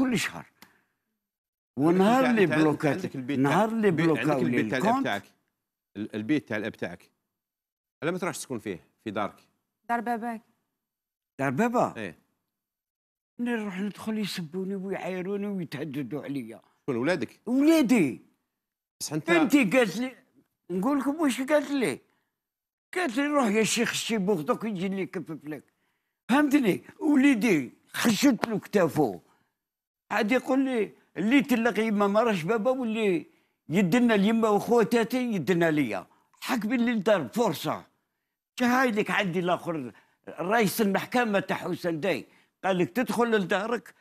كل شهر ونهار اللي بلوكات نهار اللي بلوكات البيت تاعك البيت تاع الاب تاعك على ما تروحش تسكن فيه في دارك دار باباك دار بابا ايه نروح ندخل يسبوني ويعايروني ويتهددوا عليا شكون ولادك ولادي بس انت انت قالت لي نقول لكم واش قالت لي قالت لي روح يا شيخ الشيبوخ دوك يجي لي كفف لك فهمتني وليدي خشت له كتافه عاد يقول لي اللي تلقى يما ما راهش بابا واللي يدنا ليما وخواتاتي يدنا ليا حق باللي الدار فرصه جاي لك عندي الاخر رئيس المحكمه تاع حسن داي قال لك تدخل لدارك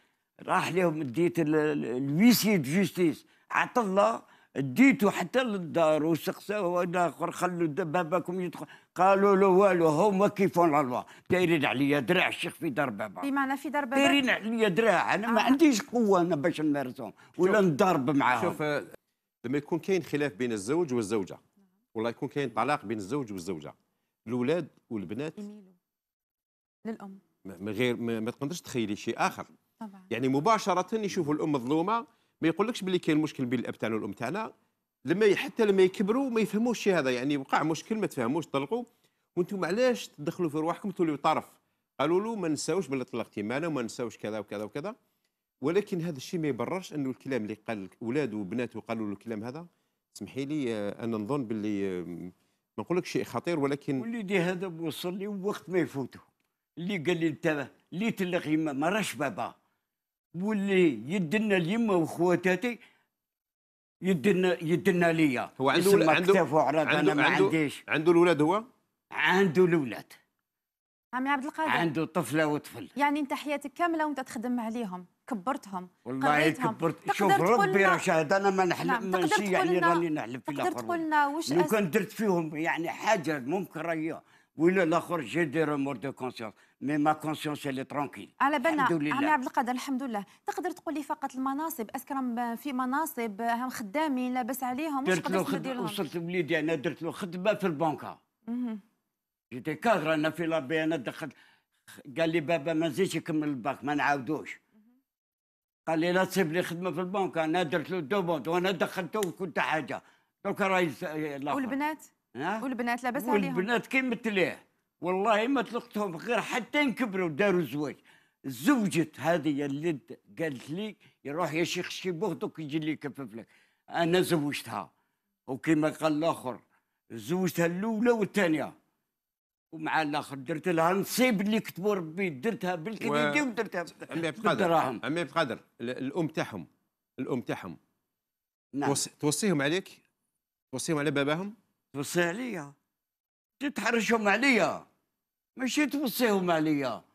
راح لهم ديت الويسي جوستيس عطى الله اديته حتى للدار وسقساه اخر خلوا دبابكم يدخل قالوا له والو هما كيفون الله دايرين عليا دراع الشيخ في دار بابا بمعنى في دار بابا دايرين عليا دراع انا آه. ما عنديش قوه انا باش نمارسهم ولا نضارب معاهم شوف آه، لما يكون كاين خلاف بين الزوج والزوجه والله يكون كاين طلاق بين الزوج والزوجه الاولاد والبنات يميلوا للام ما غير ما تقدرش تخيلي شيء اخر طبعا. يعني مباشره يشوفوا الام مظلومه ما يقولكش باللي كاين مشكل بين الاب تاعنا والام تاعنا لما حتى لما يكبروا ما يفهموش شي هذا يعني وقع مشكل ما تفهموش طلقوا وانتم علاش تدخلوا في رواحكم توليوا طرف قالوا له ما نساوش بلي طلقتي معنا وما نساوش كذا وكذا وكذا ولكن هذا الشيء ما يبررش انه الكلام اللي قال اولاده وبناته قالوا له الكلام هذا اسمحي لي آه، انا نظن باللي ما نقول لك شيء خطير ولكن وليدي هذا وصل لي وقت ما يفوته اللي قال لي انت اللي تلقي ما راش بابا واللي يدنا اليمه وخواتاتي يدنا يدنا ليا هو عنده عنده عنده انا ما عنديش عنده الاولاد هو عنده الاولاد عمي عبد القادر عنده طفله وطفل يعني انت حياتك كامله وانت تخدم عليهم كبرتهم والله كبرت شوف ربي راه شاهد انا ما نحلم نعم. ماشي يعني راني نحلم في الاخر تقدر تقول لنا واش لو كان درت فيهم يعني حاجه ممكن رأيه Oui, الاخر جي دي رومور دو كونسيونس مي ما كونسيونس اللي ترونكيل على بالنا الحمد لله. عمي عبد القادر الحمد لله، تقدر تقول لي فقط المناصب اسكرم في مناصب هم خدامين لاباس عليهم واش درت له لهم وصلت بليدي انا درت له خدمه في البنكه. جيتي كادر انا في لابي انا دخلت قال لي بابا ما نزيدش نكمل الباك ما نعاودوش. قال لي لا تسيب لي خدمه في البنكه انا درت له دو بوند وانا دخلته وكنت حاجه. دوكا راهي والبنات؟ والبنات لاباس عليهم والبنات كي مثليه والله ما طلقتهم غير حتى نكبروا داروا زواج زوجة هذه اللي قالت لي يروح يا شيخ شيبوخ دوك يجي لي يكفف لك انا زوجتها وكما قال الاخر زوجتها الاولى والثانيه ومع الاخر درت لها نصيب اللي كتبوا ربي درتها بالكريدي و... ودرتها بالدراهم عمي بقدر الام تاعهم الام تاعهم نعم توصيهم عليك توصيهم على باباهم توصي عليا تتحرشهم عليا ماشي توصيهم عليا